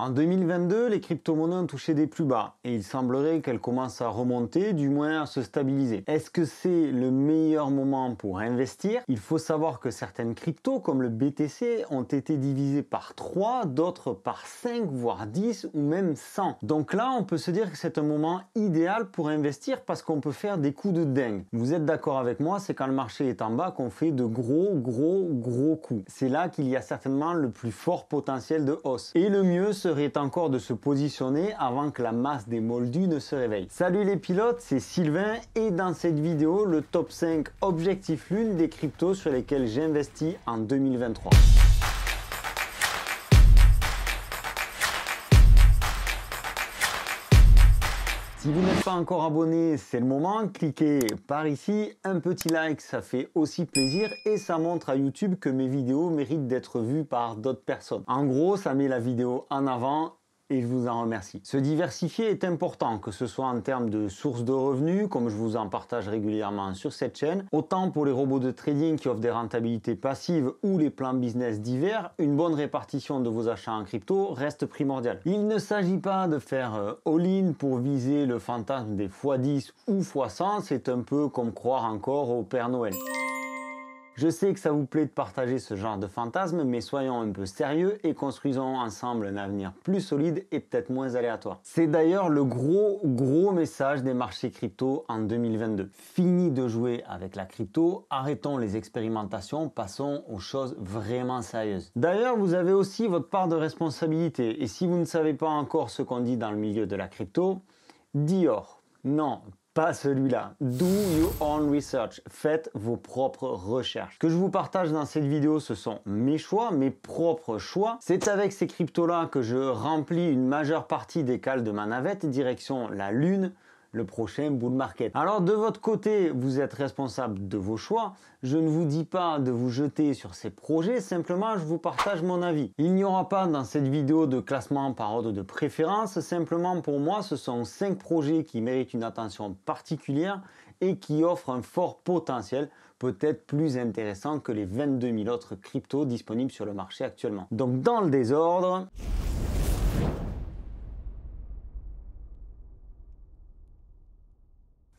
En 2022, les crypto-monnaies ont touché des plus bas et il semblerait qu'elles commencent à remonter, du moins à se stabiliser. Est-ce que c'est le meilleur moment pour investir Il faut savoir que certaines cryptos comme le BTC ont été divisées par 3, d'autres par 5, voire 10 ou même 100. Donc là, on peut se dire que c'est un moment idéal pour investir parce qu'on peut faire des coups de dingue. Vous êtes d'accord avec moi, c'est quand le marché est en bas qu'on fait de gros, gros, gros coups. C'est là qu'il y a certainement le plus fort potentiel de hausse. Et le mieux, ce serait encore de se positionner avant que la masse des moldus ne se réveille. Salut les pilotes, c'est Sylvain et dans cette vidéo, le top 5 objectifs lune des cryptos sur lesquels j'investis en 2023. Si vous n'êtes pas encore abonné, c'est le moment. Cliquez par ici, un petit like, ça fait aussi plaisir et ça montre à YouTube que mes vidéos méritent d'être vues par d'autres personnes. En gros, ça met la vidéo en avant et je vous en remercie. Se diversifier est important, que ce soit en termes de sources de revenus, comme je vous en partage régulièrement sur cette chaîne, autant pour les robots de trading qui offrent des rentabilités passives ou les plans business divers, une bonne répartition de vos achats en crypto reste primordiale. Il ne s'agit pas de faire euh, all-in pour viser le fantasme des x10 ou x100, c'est un peu comme croire encore au Père Noël. Je sais que ça vous plaît de partager ce genre de fantasmes, mais soyons un peu sérieux et construisons ensemble un avenir plus solide et peut-être moins aléatoire. C'est d'ailleurs le gros gros message des marchés crypto en 2022. Fini de jouer avec la crypto, arrêtons les expérimentations, passons aux choses vraiment sérieuses. D'ailleurs, vous avez aussi votre part de responsabilité et si vous ne savez pas encore ce qu'on dit dans le milieu de la crypto, Dior. Non, pas celui-là. Do your own research. Faites vos propres recherches. que je vous partage dans cette vidéo, ce sont mes choix, mes propres choix. C'est avec ces cryptos-là que je remplis une majeure partie des cales de ma navette direction la Lune, le prochain bull market. Alors de votre côté, vous êtes responsable de vos choix. Je ne vous dis pas de vous jeter sur ces projets, simplement je vous partage mon avis. Il n'y aura pas dans cette vidéo de classement par ordre de préférence, simplement pour moi ce sont 5 projets qui méritent une attention particulière et qui offrent un fort potentiel peut-être plus intéressant que les 22 000 autres cryptos disponibles sur le marché actuellement. Donc dans le désordre...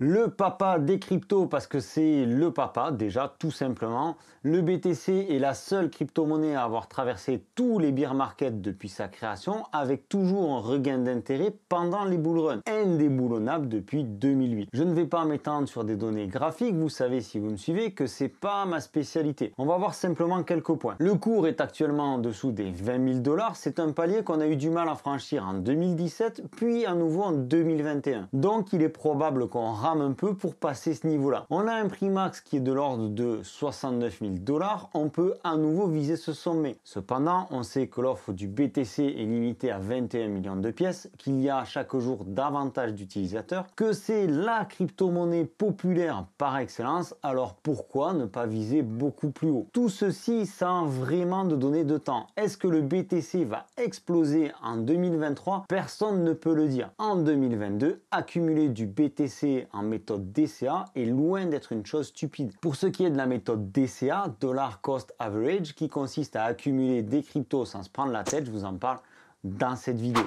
le papa des cryptos parce que c'est le papa déjà tout simplement. Le BTC est la seule crypto-monnaie à avoir traversé tous les beer markets depuis sa création avec toujours un regain d'intérêt pendant les bull runs, indéboulonnable depuis 2008. Je ne vais pas m'étendre sur des données graphiques, vous savez si vous me suivez que c'est pas ma spécialité. On va voir simplement quelques points. Le cours est actuellement en dessous des 20 000 dollars, c'est un palier qu'on a eu du mal à franchir en 2017 puis à nouveau en 2021. Donc il est probable qu'on un peu pour passer ce niveau-là. On a un prix max qui est de l'ordre de 69 000 dollars. On peut à nouveau viser ce sommet. Cependant, on sait que l'offre du BTC est limitée à 21 millions de pièces, qu'il y a chaque jour davantage d'utilisateurs, que c'est la crypto-monnaie populaire par excellence. Alors pourquoi ne pas viser beaucoup plus haut Tout ceci sans vraiment de donner de temps. Est-ce que le BTC va exploser en 2023 Personne ne peut le dire. En 2022, accumuler du BTC en méthode DCA est loin d'être une chose stupide. Pour ce qui est de la méthode DCA, Dollar Cost Average, qui consiste à accumuler des cryptos sans se prendre la tête, je vous en parle dans cette vidéo.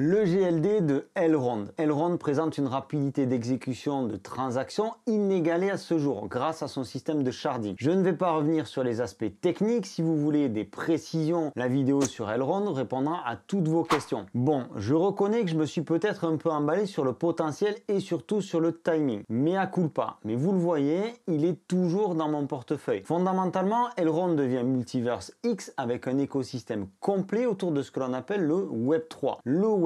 Le GLD de Elrond. Elrond présente une rapidité d'exécution de transactions inégalée à ce jour grâce à son système de sharding. Je ne vais pas revenir sur les aspects techniques. Si vous voulez des précisions, la vidéo sur Elrond répondra à toutes vos questions. Bon, je reconnais que je me suis peut-être un peu emballé sur le potentiel et surtout sur le timing. Mais à culpa. Mais vous le voyez, il est toujours dans mon portefeuille. Fondamentalement, Elrond devient Multiverse X avec un écosystème complet autour de ce que l'on appelle le Web 3.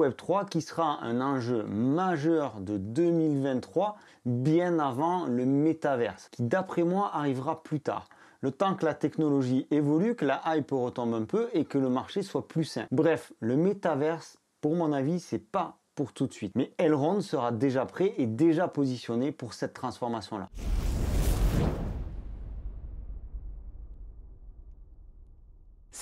Web3 qui sera un enjeu majeur de 2023, bien avant le métaverse, qui d'après moi arrivera plus tard le temps que la technologie évolue, que la hype retombe un peu et que le marché soit plus sain. Bref, le métaverse, pour mon avis, c'est pas pour tout de suite. Mais Elrond sera déjà prêt et déjà positionné pour cette transformation-là.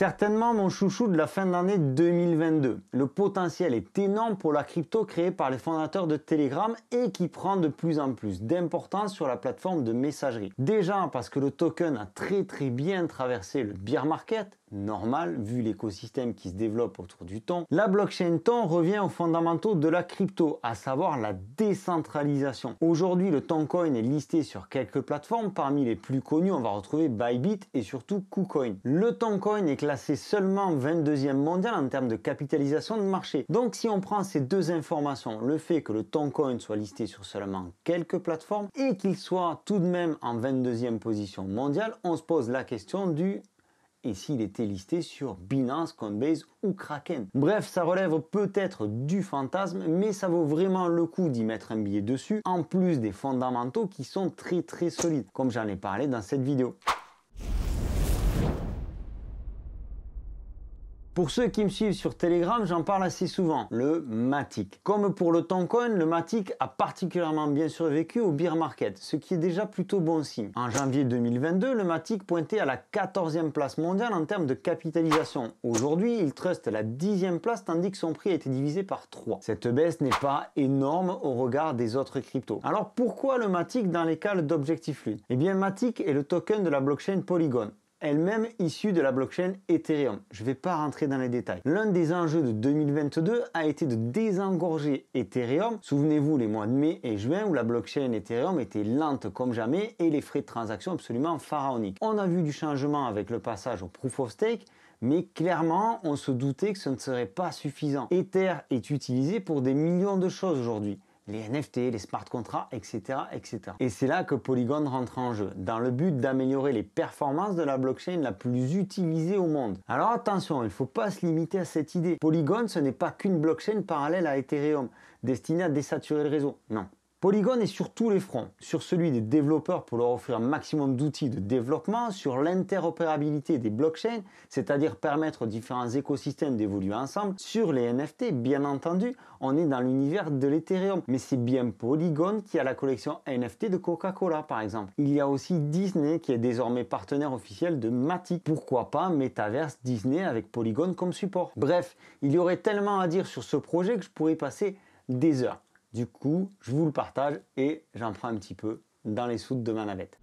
Certainement mon chouchou de la fin d'année 2022. Le potentiel est énorme pour la crypto créée par les fondateurs de Telegram et qui prend de plus en plus d'importance sur la plateforme de messagerie. Déjà parce que le token a très très bien traversé le bear market, normal vu l'écosystème qui se développe autour du temps, la blockchain temps revient aux fondamentaux de la crypto, à savoir la décentralisation. Aujourd'hui, le Toncoin est listé sur quelques plateformes, parmi les plus connues, on va retrouver Bybit et surtout KuCoin. Le Toncoin est classé seulement 22e mondial en termes de capitalisation de marché. Donc si on prend ces deux informations, le fait que le Toncoin soit listé sur seulement quelques plateformes et qu'il soit tout de même en 22e position mondiale, on se pose la question du et s'il était listé sur Binance, Coinbase ou Kraken. Bref, ça relève peut-être du fantasme, mais ça vaut vraiment le coup d'y mettre un billet dessus, en plus des fondamentaux qui sont très très solides, comme j'en ai parlé dans cette vidéo. Pour ceux qui me suivent sur Telegram, j'en parle assez souvent, le Matic. Comme pour le Toncoin, le Matic a particulièrement bien survécu au beer market, ce qui est déjà plutôt bon signe. En janvier 2022, le Matic pointait à la 14e place mondiale en termes de capitalisation. Aujourd'hui, il truste la 10e place tandis que son prix a été divisé par 3. Cette baisse n'est pas énorme au regard des autres cryptos. Alors pourquoi le Matic dans les cales d'objectif lune Eh bien Matic est le token de la blockchain Polygon elle-même issue de la blockchain Ethereum. Je ne vais pas rentrer dans les détails. L'un des enjeux de 2022 a été de désengorger Ethereum. Souvenez-vous les mois de mai et juin où la blockchain Ethereum était lente comme jamais et les frais de transaction absolument pharaoniques. On a vu du changement avec le passage au proof of stake, mais clairement, on se doutait que ce ne serait pas suffisant. Ether est utilisé pour des millions de choses aujourd'hui les NFT, les smart contracts, etc. etc. Et c'est là que Polygon rentre en jeu, dans le but d'améliorer les performances de la blockchain la plus utilisée au monde. Alors attention, il ne faut pas se limiter à cette idée. Polygon, ce n'est pas qu'une blockchain parallèle à Ethereum, destinée à désaturer le réseau. Non, Polygon est sur tous les fronts, sur celui des développeurs pour leur offrir un maximum d'outils de développement, sur l'interopérabilité des blockchains, c'est-à-dire permettre aux différents écosystèmes d'évoluer ensemble, sur les NFT, bien entendu, on est dans l'univers de l'Ethereum, mais c'est bien Polygon qui a la collection NFT de Coca-Cola par exemple. Il y a aussi Disney qui est désormais partenaire officiel de Matic. Pourquoi pas Metaverse Disney avec Polygon comme support Bref, il y aurait tellement à dire sur ce projet que je pourrais passer des heures. Du coup, je vous le partage et j'en prends un petit peu dans les soutes de ma navette.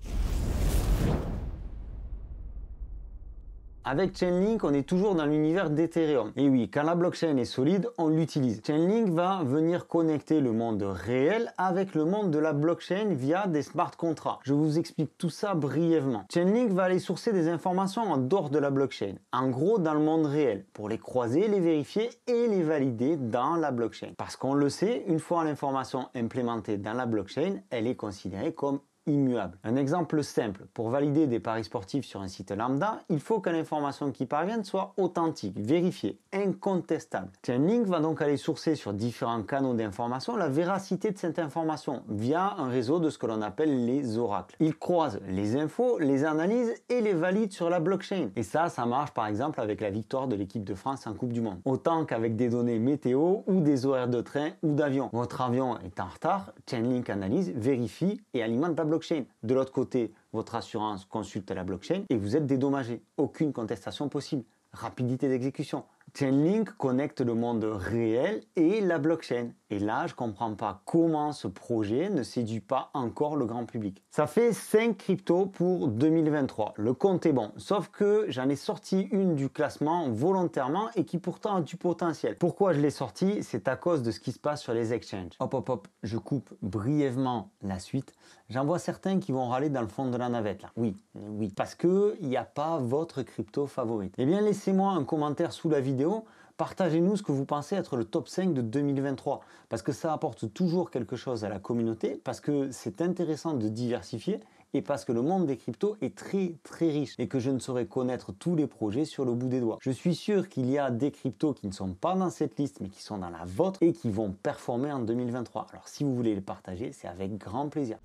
Avec Chainlink, on est toujours dans l'univers d'Ethereum. Et oui, quand la blockchain est solide, on l'utilise. Chainlink va venir connecter le monde réel avec le monde de la blockchain via des smart contracts. Je vous explique tout ça brièvement. Chainlink va aller sourcer des informations en dehors de la blockchain, en gros dans le monde réel, pour les croiser, les vérifier et les valider dans la blockchain. Parce qu'on le sait, une fois l'information implémentée dans la blockchain, elle est considérée comme immuable. Un exemple simple, pour valider des paris sportifs sur un site lambda, il faut que l'information qui parvienne soit authentique, vérifiée, incontestable. Chainlink va donc aller sourcer sur différents canaux d'information la véracité de cette information via un réseau de ce que l'on appelle les oracles. Il croise les infos, les analyse et les valide sur la blockchain. Et ça, ça marche par exemple avec la victoire de l'équipe de France en Coupe du Monde. Autant qu'avec des données météo ou des horaires de train ou d'avion. Votre avion est en retard, Chainlink analyse, vérifie et alimente la blockchain. De l'autre côté, votre assurance consulte la blockchain et vous êtes dédommagé. Aucune contestation possible. Rapidité d'exécution. Chainlink connecte le monde réel et la blockchain. Et là, je ne comprends pas comment ce projet ne séduit pas encore le grand public. Ça fait 5 cryptos pour 2023. Le compte est bon. Sauf que j'en ai sorti une du classement volontairement et qui pourtant a du potentiel. Pourquoi je l'ai sorti? C'est à cause de ce qui se passe sur les exchanges. Hop, hop, hop, je coupe brièvement la suite. J'en vois certains qui vont râler dans le fond de la navette. Là. Oui, oui. Parce que il n'y a pas votre crypto favorite. Eh bien, laissez-moi un commentaire sous la vidéo partagez-nous ce que vous pensez être le top 5 de 2023, parce que ça apporte toujours quelque chose à la communauté, parce que c'est intéressant de diversifier, et parce que le monde des cryptos est très très riche et que je ne saurais connaître tous les projets sur le bout des doigts. Je suis sûr qu'il y a des cryptos qui ne sont pas dans cette liste mais qui sont dans la vôtre et qui vont performer en 2023. Alors si vous voulez les partager, c'est avec grand plaisir.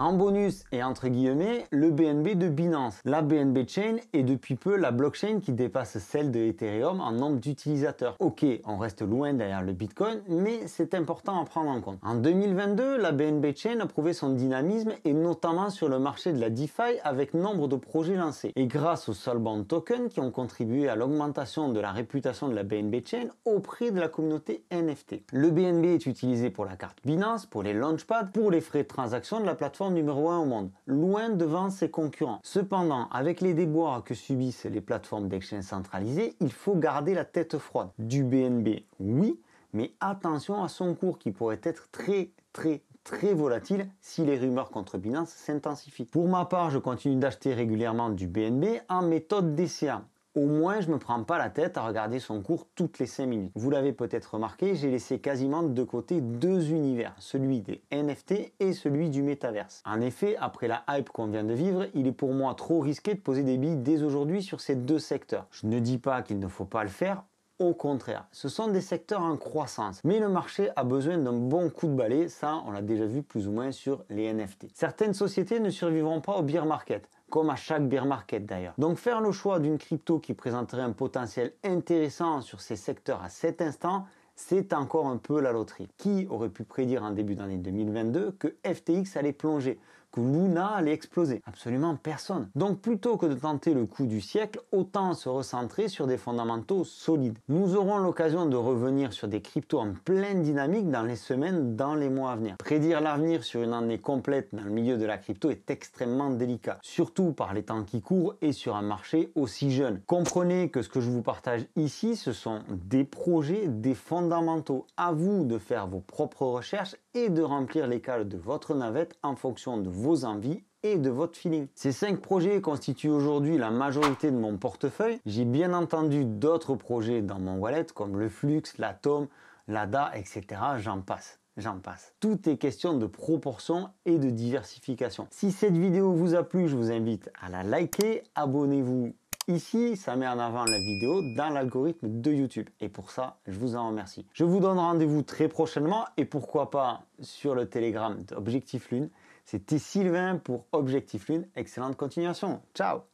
En bonus et entre guillemets, le BNB de Binance. La BNB Chain est depuis peu la blockchain qui dépasse celle de Ethereum en nombre d'utilisateurs. Ok, on reste loin derrière le Bitcoin, mais c'est important à prendre en compte. En 2022, la BNB Chain a prouvé son dynamisme et notamment sur le marché de la DeFi avec nombre de projets lancés. Et grâce aux Solbond tokens qui ont contribué à l'augmentation de la réputation de la BNB Chain au prix de la communauté NFT. Le BNB est utilisé pour la carte Binance, pour les launchpads, pour les frais de transaction de la plateforme numéro 1 au monde, loin devant ses concurrents. Cependant, avec les déboires que subissent les plateformes d'exchange centralisées, il faut garder la tête froide. Du BNB, oui, mais attention à son cours qui pourrait être très très très volatile si les rumeurs contre Binance s'intensifient. Pour ma part, je continue d'acheter régulièrement du BNB en méthode DCA. Au moins, je ne me prends pas la tête à regarder son cours toutes les 5 minutes. Vous l'avez peut-être remarqué, j'ai laissé quasiment de côté deux univers, celui des NFT et celui du métaverse. En effet, après la hype qu'on vient de vivre, il est pour moi trop risqué de poser des billes dès aujourd'hui sur ces deux secteurs. Je ne dis pas qu'il ne faut pas le faire, au contraire, ce sont des secteurs en croissance, mais le marché a besoin d'un bon coup de balai, ça on l'a déjà vu plus ou moins sur les NFT. Certaines sociétés ne survivront pas au beer market, comme à chaque bear market d'ailleurs. Donc faire le choix d'une crypto qui présenterait un potentiel intéressant sur ces secteurs à cet instant, c'est encore un peu la loterie. Qui aurait pu prédire en début d'année 2022 que FTX allait plonger que Luna allait exploser Absolument personne. Donc plutôt que de tenter le coup du siècle, autant se recentrer sur des fondamentaux solides. Nous aurons l'occasion de revenir sur des cryptos en pleine dynamique dans les semaines, dans les mois à venir. Prédire l'avenir sur une année complète dans le milieu de la crypto est extrêmement délicat, surtout par les temps qui courent et sur un marché aussi jeune. Comprenez que ce que je vous partage ici, ce sont des projets, des fondamentaux. À vous de faire vos propres recherches et de remplir les cales de votre navette en fonction de vos envies et de votre feeling. Ces cinq projets constituent aujourd'hui la majorité de mon portefeuille. J'ai bien entendu d'autres projets dans mon wallet comme le Flux, l'Atom, l'ADA, etc. J'en passe. J'en passe. Tout est question de proportion et de diversification. Si cette vidéo vous a plu, je vous invite à la liker, abonnez-vous Ici, ça met en avant la vidéo dans l'algorithme de YouTube. Et pour ça, je vous en remercie. Je vous donne rendez-vous très prochainement et pourquoi pas sur le Telegram d'Objectif Lune. C'était Sylvain pour Objectif Lune. Excellente continuation. Ciao